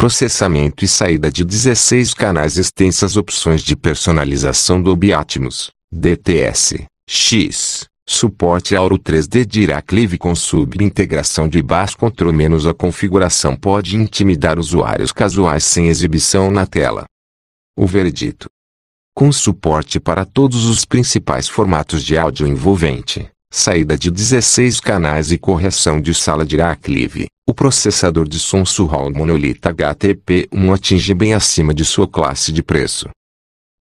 processamento e saída de 16 canais extensas opções de personalização do Biatmos, DTS, X, suporte Auro 3D Dirac Live com subintegração de baixo control menos a configuração pode intimidar usuários casuais sem exibição na tela. O verdito. Com suporte para todos os principais formatos de áudio envolvente, saída de 16 canais e correção de sala de aclive. O processador de som Surround monolita HTP1 atinge bem acima de sua classe de preço.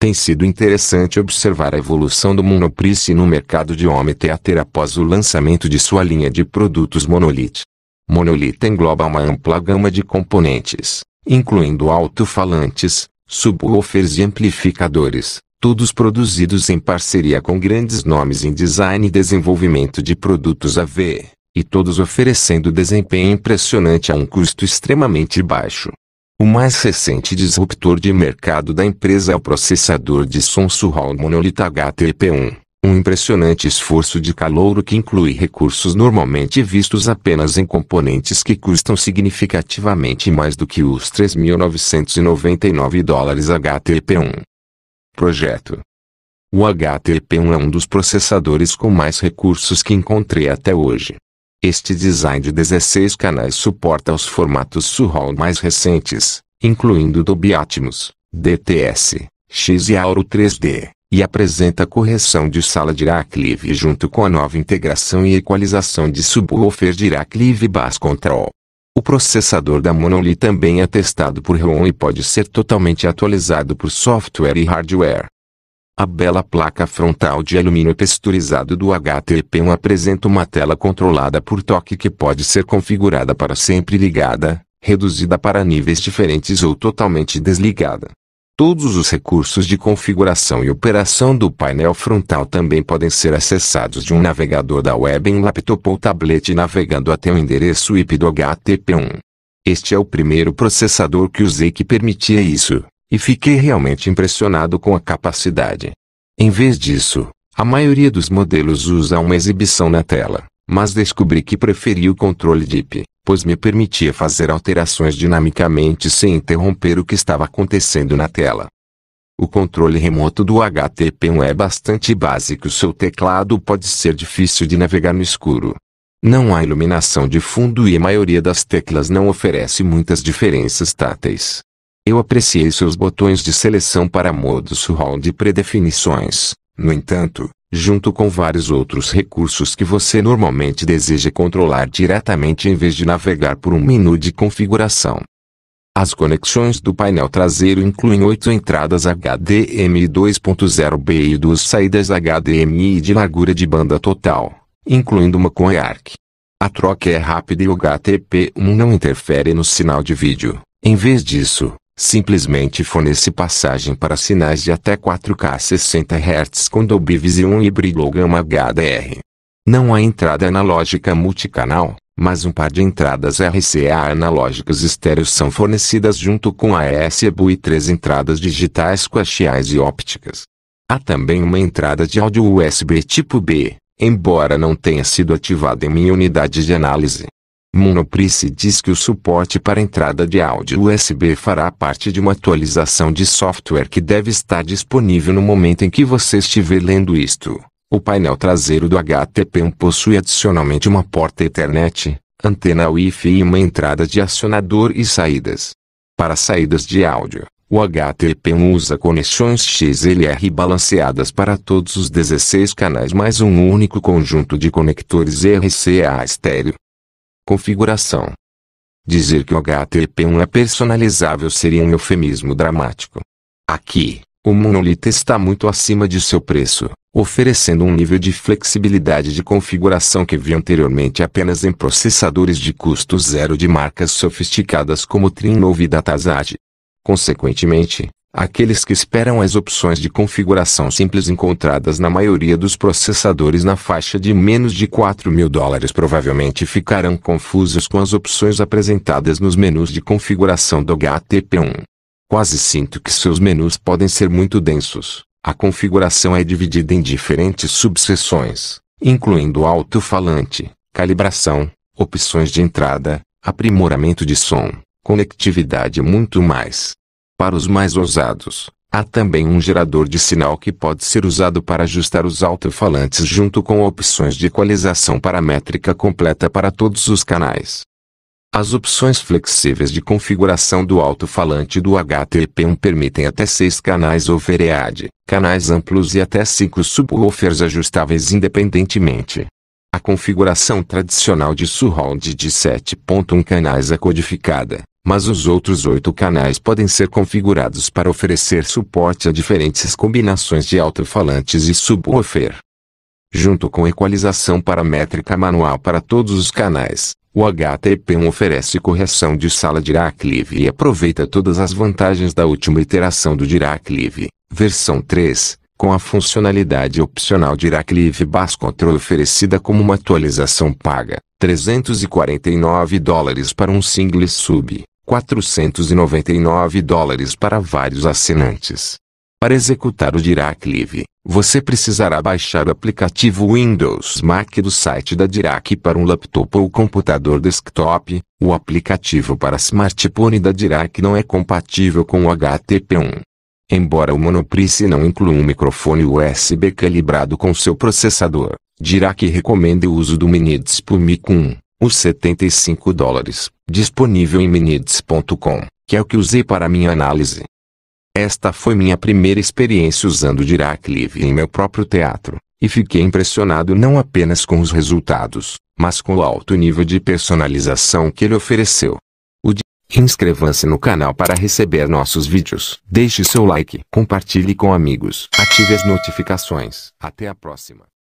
Tem sido interessante observar a evolução do Monoprice no mercado de home theater após o lançamento de sua linha de produtos Monolith. Monolith engloba uma ampla gama de componentes, incluindo alto-falantes, subwoofers e amplificadores, todos produzidos em parceria com grandes nomes em design e desenvolvimento de produtos AV, e todos oferecendo desempenho impressionante a um custo extremamente baixo. O mais recente disruptor de mercado da empresa é o processador de som Surround Monolith HTP1, um impressionante esforço de calouro que inclui recursos normalmente vistos apenas em componentes que custam significativamente mais do que os 3.999 dólares HTP1 projeto. O htp 1 é um dos processadores com mais recursos que encontrei até hoje. Este design de 16 canais suporta os formatos Surround mais recentes, incluindo Dolby Atmos, DTS, X e Auro 3D, e apresenta correção de sala Dirac-Live junto com a nova integração e equalização de subwoofer Dirac-Live Bass Control. O processador da Monoli também é testado por ROM e pode ser totalmente atualizado por software e hardware. A bela placa frontal de alumínio texturizado do HTP1 apresenta uma tela controlada por toque que pode ser configurada para sempre ligada, reduzida para níveis diferentes ou totalmente desligada. Todos os recursos de configuração e operação do painel frontal também podem ser acessados de um navegador da web em laptop ou tablet navegando até o endereço IP do HTTP1. Este é o primeiro processador que usei que permitia isso, e fiquei realmente impressionado com a capacidade. Em vez disso, a maioria dos modelos usa uma exibição na tela, mas descobri que preferi o controle IP pois me permitia fazer alterações dinamicamente sem interromper o que estava acontecendo na tela. O controle remoto do HTP1 é bastante básico, seu teclado pode ser difícil de navegar no escuro. Não há iluminação de fundo e a maioria das teclas não oferece muitas diferenças táteis. Eu apreciei seus botões de seleção para modo surround e predefinições, no entanto, junto com vários outros recursos que você normalmente deseja controlar diretamente em vez de navegar por um menu de configuração. As conexões do painel traseiro incluem oito entradas HDMI 2.0B e duas saídas HDMI de largura de banda total, incluindo uma com EARC. A troca é rápida e o htp 1 não interfere no sinal de vídeo. Em vez disso, simplesmente fornece passagem para sinais de até 4K 60 Hz com Dolby Vision e brilho Gamma HDR. Não há entrada analógica multicanal, mas um par de entradas RCA analógicas estéreos são fornecidas junto com a ESBU e três entradas digitais coaxiais e ópticas. Há também uma entrada de áudio USB tipo B, embora não tenha sido ativada em minha unidade de análise. Monoprice diz que o suporte para entrada de áudio USB fará parte de uma atualização de software que deve estar disponível no momento em que você estiver lendo isto. O painel traseiro do HTP1 possui adicionalmente uma porta Ethernet, antena Wi-Fi e uma entrada de acionador e saídas. Para saídas de áudio, o HTP1 usa conexões XLR balanceadas para todos os 16 canais mais um único conjunto de conectores RCA estéreo configuração. Dizer que o HTTP1 é personalizável seria um eufemismo dramático. Aqui, o monolito está muito acima de seu preço, oferecendo um nível de flexibilidade de configuração que vi anteriormente apenas em processadores de custo zero de marcas sofisticadas como Trinov e DataSat. Consequentemente, Aqueles que esperam as opções de configuração simples encontradas na maioria dos processadores na faixa de menos de 4 mil dólares provavelmente ficarão confusos com as opções apresentadas nos menus de configuração do HTP1. Quase sinto que seus menus podem ser muito densos. A configuração é dividida em diferentes subseções, incluindo alto-falante, calibração, opções de entrada, aprimoramento de som, conectividade e muito mais. Para os mais ousados, há também um gerador de sinal que pode ser usado para ajustar os alto-falantes junto com opções de equalização paramétrica completa para todos os canais. As opções flexíveis de configuração do alto-falante do HTP1 permitem até seis canais overhead, canais amplos e até cinco subwoofers ajustáveis independentemente. A configuração tradicional de surround de 7.1 canais é codificada, mas os outros oito canais podem ser configurados para oferecer suporte a diferentes combinações de alto-falantes e subwoofer. Junto com equalização paramétrica manual para todos os canais, o HTP1 oferece correção de sala Dirac-Live e aproveita todas as vantagens da última iteração do Dirac-Live, versão 3, com a funcionalidade opcional Dirac-Live Bass Control oferecida como uma atualização paga, 349 dólares para um single sub. 499 dólares para vários assinantes. Para executar o Dirac Live, você precisará baixar o aplicativo Windows Mac do site da Dirac para um laptop ou computador desktop. O aplicativo para smartphone da Dirac não é compatível com o HTTP 1 Embora o Monoprice não inclua um microfone USB calibrado com seu processador, Dirac recomenda o uso do Mini Mic 1 os 75 dólares, disponível em minids.com, que é o que usei para minha análise. Esta foi minha primeira experiência usando Dirac Live em meu próprio teatro, e fiquei impressionado não apenas com os resultados, mas com o alto nível de personalização que ele ofereceu. Inscreva-se no canal para receber nossos vídeos. Deixe seu like, compartilhe com amigos, ative as notificações. Até a próxima.